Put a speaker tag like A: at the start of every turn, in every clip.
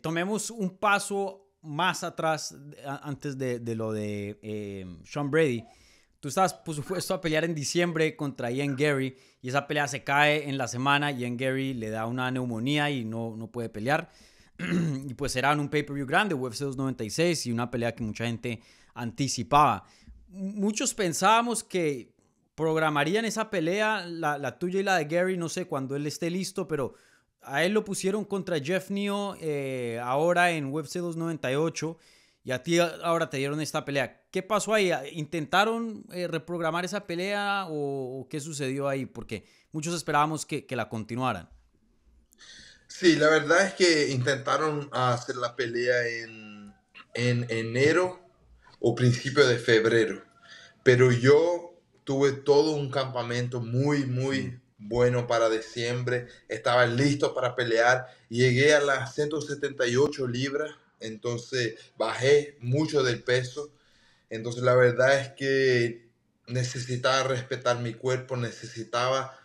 A: tomemos un paso más atrás antes de, lo de eh, Sean Brady. Tú estás, por supuesto, a pelear en diciembre contra Ian Gary y esa pelea se cae en la semana. Ian Gary le da una neumonía y no, no puede pelear. y pues será un pay-per-view grande, UFC 296, y una pelea que mucha gente anticipaba. Muchos pensábamos que programarían esa pelea, la, la tuya y la de Gary, no sé, cuando él esté listo, pero a él lo pusieron contra Jeff Neal eh, ahora en Web 298 y a ti ahora te dieron esta pelea. ¿Qué pasó ahí? ¿Intentaron eh, reprogramar esa pelea o, qué sucedió ahí? Porque muchos esperábamos que, la continuaran.
B: Sí, la verdad es que intentaron hacer la pelea en, en enero
A: o principio
B: de febrero, pero yo tuve todo un campamento muy, muy mm bueno para diciembre, estaba listo para pelear. Llegué a las 178 libras, entonces bajé mucho del peso. Entonces la verdad es que necesitaba respetar mi cuerpo, necesitaba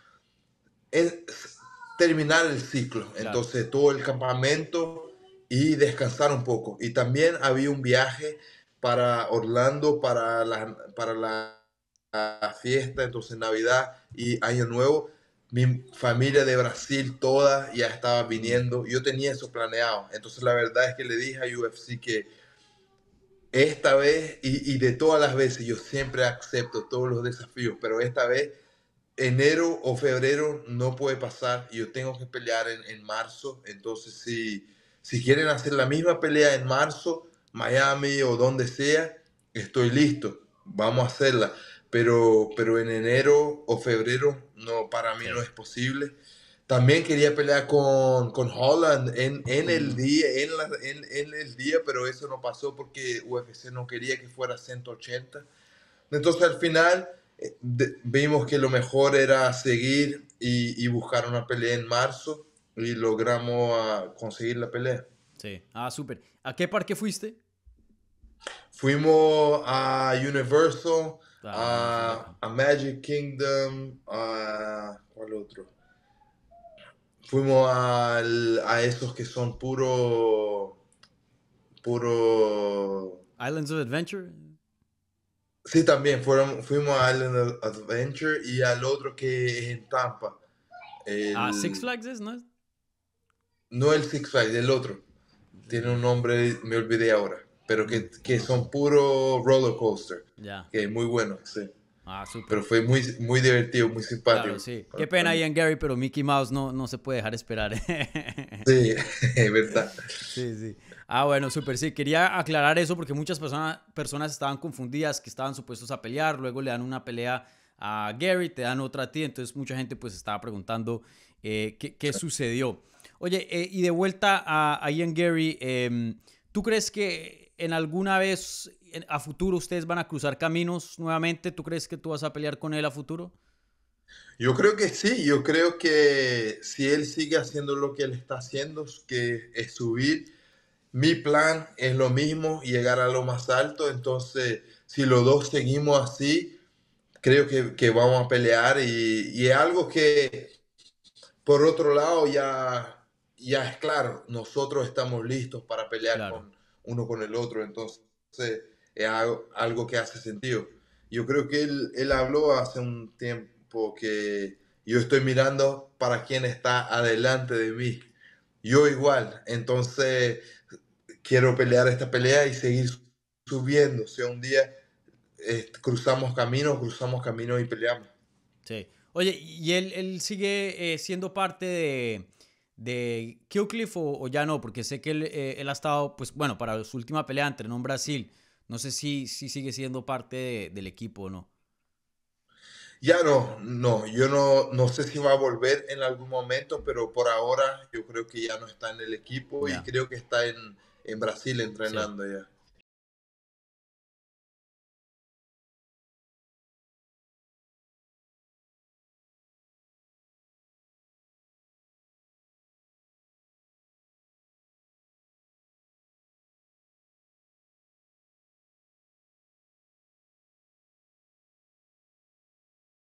B: terminar el ciclo. Entonces todo el campamento y descansar un poco. Y también había un viaje para Orlando, para la, para la fiesta, entonces Navidad y Año Nuevo mi familia de Brasil toda ya estaba viniendo. Yo tenía eso planeado. Entonces la verdad es que le dije a UFC que esta vez y, de todas las veces yo siempre acepto todos los desafíos, pero esta vez enero o febrero no puede pasar. Yo tengo que pelear en, marzo. Entonces si, si quieren hacer la misma pelea en marzo, Miami o donde sea, estoy listo. Vamos a hacerla pero, pero en enero o febrero no, para mí no es posible. También quería pelear con, con Holland en, en, el mm. día, en, la, en, el día, pero eso no pasó porque UFC no quería que fuera 180. Entonces al final eh, vimos que lo mejor era seguir y, buscar una pelea en marzo y logramos ah, conseguir la pelea. Sí, ah, súper. ¿A qué parque fuiste? Fuimos a Universal, Ah, ah, a, Magic Kingdom, a. ¿Cuál otro? Fuimos a esos que son puro. puro. Islands of Adventure. Sí, también fuimos a Islands of Adventure y al otro que es en Tampa. ah, Six
A: Flags es, ¿no?
B: No el Six Flags, el otro. Tiene un nombre, me olvidé ahora pero que, que son puro roller coaster. Ya. Que es muy bueno, sí. Ah, super. Pero fue muy, muy divertido, muy simpático. Qué pena
A: Ian Gary, pero Mickey Mouse no, no se puede dejar esperar. ¿eh? sí, es verdad. Sí, sí. Ah, bueno, súper, sí. Quería aclarar eso porque muchas personas personas estaban confundidas, que estaban supuestos a pelear, luego le dan una pelea a Gary, te dan otra a ti, entonces mucha gente pues estaba preguntando eh, qué, sucedió. Oye, eh, y de vuelta a, Ian Gary, em, ¿tú crees que en alguna vez a futuro ustedes van a cruzar caminos nuevamente? ¿Tú crees que tú vas a pelear con él a futuro? Yo creo que sí, yo
B: creo que si él sigue haciendo lo que él está haciendo, que es subir, mi plan es lo mismo, llegar a lo más alto, entonces si los dos seguimos así, creo que, vamos a pelear y, es algo que por otro lado ya, ya es claro, nosotros estamos listos para pelear con uno con el otro, entonces es algo que hace sentido. Yo creo que él, habló hace un tiempo que yo estoy mirando para quién está adelante de mí. Yo igual, entonces quiero pelear esta pelea y seguir subiendo. O sea, un día eh, cruzamos caminos, cruzamos caminos y peleamos.
A: Sí. Oye, y él, sigue eh, siendo parte de, de Kewcliffe o, ya no, porque sé que eh, él, ha estado, pues bueno, para su última pelea entrenó en Brasil. No sé si, si sigue siendo parte del equipo o no. Ya no, no, yo no, no sé si
B: va a volver en algún momento, pero por ahora yo creo que ya no está en el equipo y creo que está
A: en, Brasil entrenando ya.